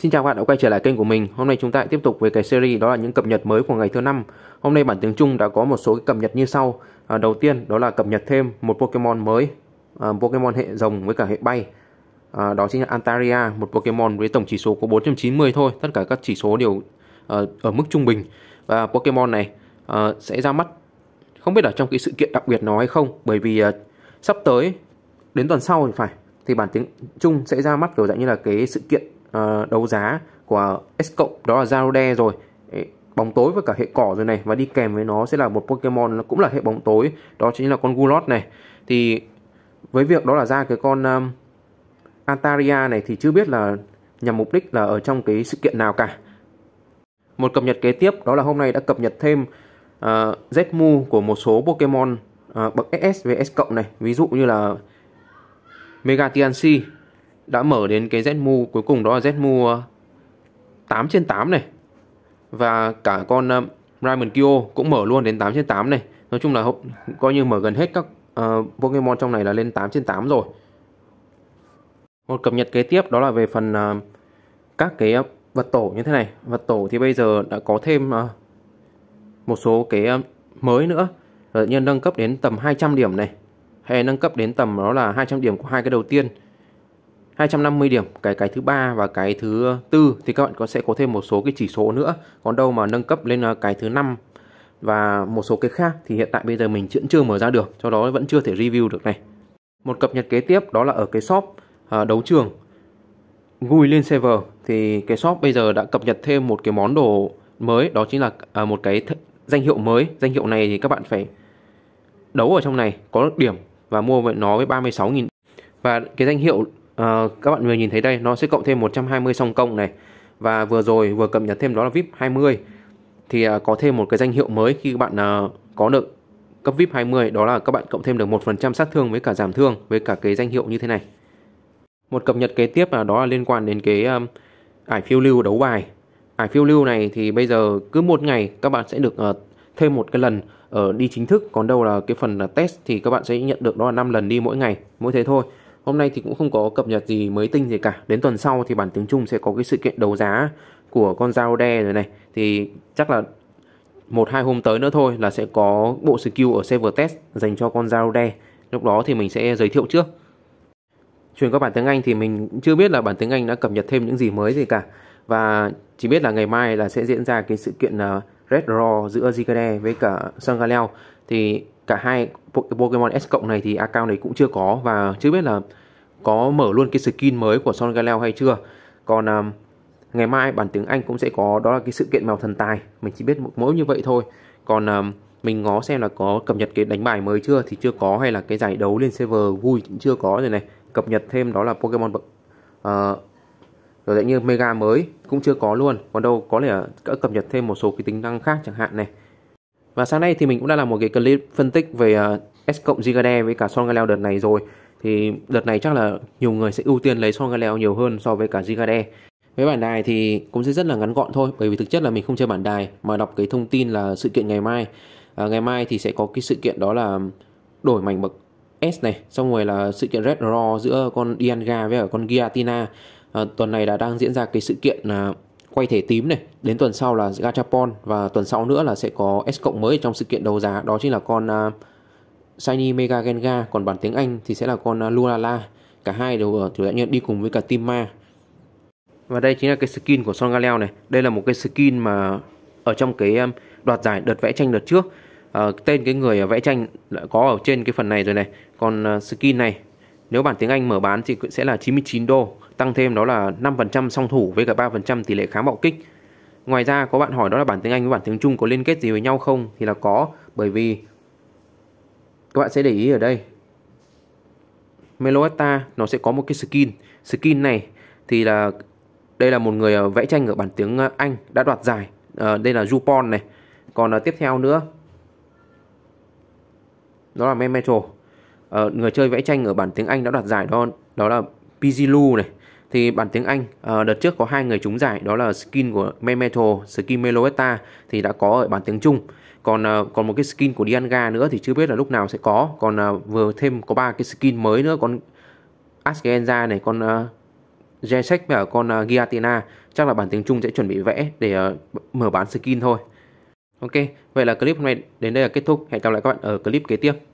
Xin chào các bạn đã quay trở lại kênh của mình. Hôm nay chúng ta tiếp tục với cái series đó là những cập nhật mới của ngày thứ năm. Hôm nay bản tiếng Trung đã có một số cập nhật như sau. À, đầu tiên đó là cập nhật thêm một Pokemon mới, à, Pokemon hệ rồng với cả hệ bay. À, đó chính là Antaria, một Pokemon với tổng chỉ số của có 490 thôi. Tất cả các chỉ số đều à, ở mức trung bình và Pokemon này à, sẽ ra mắt. Không biết ở trong cái sự kiện đặc biệt nó hay không, bởi vì à, sắp tới đến tuần sau thì phải thì bản tiếng Trung sẽ ra mắt kiểu dạng như là cái sự kiện uh, đấu giá của S cộng đó là Zalode rồi bóng tối và cả hệ cỏ rồi này và đi kèm với nó sẽ là một Pokemon nó cũng là hệ bóng tối đó chính là con Gulot này thì với việc đó là ra cái con um, Antaria này thì chưa biết là nhằm mục đích là ở trong cái sự kiện nào cả một cập nhật kế tiếp đó là hôm nay đã cập nhật thêm uh, Zmu của một số Pokemon uh, ờ, bậc SS với S cộng này ví dụ như là Mega Tianxi đã mở đến cái Zmu cuối cùng đó là Zmu 8 ờ, trên 8 này và cả con ờ, Raymond Kyo cũng mở luôn đến 8 trên 8 này nói chung là coi như mở gần hết các uh, Pokemon trong này là lên 8 trên 8 rồi một cập nhật kế tiếp đó là về phần uh, các cái vật tổ như thế này vật tổ thì bây giờ đã có thêm uh, một số cái uh, mới nữa tự nhiên nâng cấp đến tầm 200 điểm này hay nâng cấp đến tầm đó là 200 điểm của hai cái đầu tiên 250 điểm cái cái thứ ba và cái thứ tư thì các bạn có sẽ có thêm một số cái chỉ số nữa còn đâu mà nâng cấp lên ờ, cái thứ năm và một số cái khác thì hiện tại bây giờ mình vẫn chưa mở ra được cho đó vẫn chưa thể review được này một cập nhật kế tiếp đó là ở cái shop à, đấu trường gùi lên server thì cái shop bây giờ đã cập nhật thêm một cái món đồ mới đó chính là à, một cái danh hiệu mới danh hiệu này thì các bạn phải đấu ở trong này có được điểm và mua với nó với 36.000 và cái danh hiệu Ờ, các bạn vừa nhìn thấy đây nó sẽ cộng thêm 120 song công này và vừa rồi vừa cập nhật thêm đó là VIP 20 thì à, có thêm một cái danh hiệu mới khi các bạn à, có được cấp VIP 20 đó là các bạn cộng thêm được 1% sát thương với cả giảm thương với cả cái danh hiệu như thế này một cập nhật kế tiếp là đó là liên quan đến cái um, ải phiêu lưu đấu bài ải phiêu lưu này thì bây giờ cứ một ngày các bạn sẽ được uh, thêm một cái lần ở uh, đi chính thức còn đâu là cái phần là test thì các bạn sẽ nhận được đó là 5 lần đi mỗi ngày mỗi thế thôi Hôm nay thì cũng không có cập nhật gì mới tinh gì cả. Đến tuần sau thì bản tiếng Trung sẽ có cái sự kiện đấu giá của con dao đe rồi này. Thì chắc là một hai hôm tới nữa thôi là sẽ có bộ skill ở server test dành cho con dao đe. Lúc đó thì mình sẽ giới thiệu trước. Chuyển qua bản tiếng Anh thì mình chưa biết là bản tiếng Anh đã cập nhật thêm những gì mới gì cả. Và chỉ biết là ngày mai là sẽ diễn ra cái sự kiện ờ, Red Raw giữa Zikade với cả Sangaleo thì cả hai Pokemon S cộng này thì account này cũng chưa có và chưa biết là có mở luôn cái skin mới của Son Galeo hay chưa. Còn um, ngày mai bản tiếng Anh cũng sẽ có đó là cái sự kiện mèo thần tài, mình chỉ biết mỗi như vậy thôi. Còn um, mình ngó xem là có cập nhật cái đánh bài mới chưa thì chưa có hay là cái giải đấu lên server vui cũng chưa có rồi này. Cập nhật thêm đó là Pokemon uh, rồi lại như Mega mới cũng chưa có luôn. Còn đâu có lẽ cập nhật thêm một số cái tính năng khác chẳng hạn này. Và sáng nay thì mình cũng đã làm một cái clip phân tích về ờ, S cộng Zigade với cả Son Galeo đợt này rồi. Thì đợt này chắc là nhiều người sẽ ưu tiên lấy Son Galeo nhiều hơn so với cả Zigade. Với bản đài thì cũng sẽ rất là ngắn gọn thôi bởi vì thực chất là mình không chơi bản đài mà đọc cái thông tin là sự kiện ngày mai. À, ngày mai thì sẽ có cái sự kiện đó là đổi mảnh bậc S này, xong rồi là sự kiện Red Raw giữa con Ianga với cả con Giatina. À, ờ, tuần này đã đang diễn ra cái sự kiện là quay thể tím này đến tuần sau là gachapon và tuần sau nữa là sẽ có s cộng mới trong sự kiện đấu giá đó chính là con uh, shiny mega genga còn bản tiếng anh thì sẽ là con uh, à, lulala cả hai đều ở thủ nhân đi cùng với cả team ma và đây chính là cái skin của son galeo này đây là một cái skin mà ở trong cái um, đoạt giải đợt vẽ tranh đợt trước uh, tên cái người vẽ tranh đã có ở trên cái phần này rồi này còn uh, skin này nếu bản tiếng anh mở bán thì sẽ là 99 đô tăng thêm đó là 5% song thủ với cả 3% tỷ lệ kháng bạo kích. Ngoài ra có bạn hỏi đó là bản tiếng Anh với bản tiếng Trung có liên kết gì với nhau không thì là có bởi vì các bạn sẽ để ý ở đây Meloetta nó sẽ có một cái skin skin này thì là đây là một người ờ, vẽ tranh ở bản tiếng ờ, Anh đã đoạt giải à, đây là Jupon này còn tiếp theo nữa đó là Memetro à, người chơi vẽ tranh ở bản tiếng Anh đã đoạt giải đó đó là Pizilu này thì bản tiếng Anh ờ, đợt trước có hai người trúng giải đó là skin của Memento, skin Meloetta thì đã có ở bản tiếng Trung còn ờ, còn một cái skin của Dianga nữa thì chưa biết là lúc nào sẽ có còn ờ, vừa thêm có ba cái skin mới nữa con Asgenza này con uh, Jesek và con Giatina chắc là bản tiếng Trung sẽ chuẩn bị vẽ để mở bán skin thôi. Ok, vậy là clip hôm nay đến đây là kết thúc. Hẹn gặp lại các bạn ở clip kế tiếp.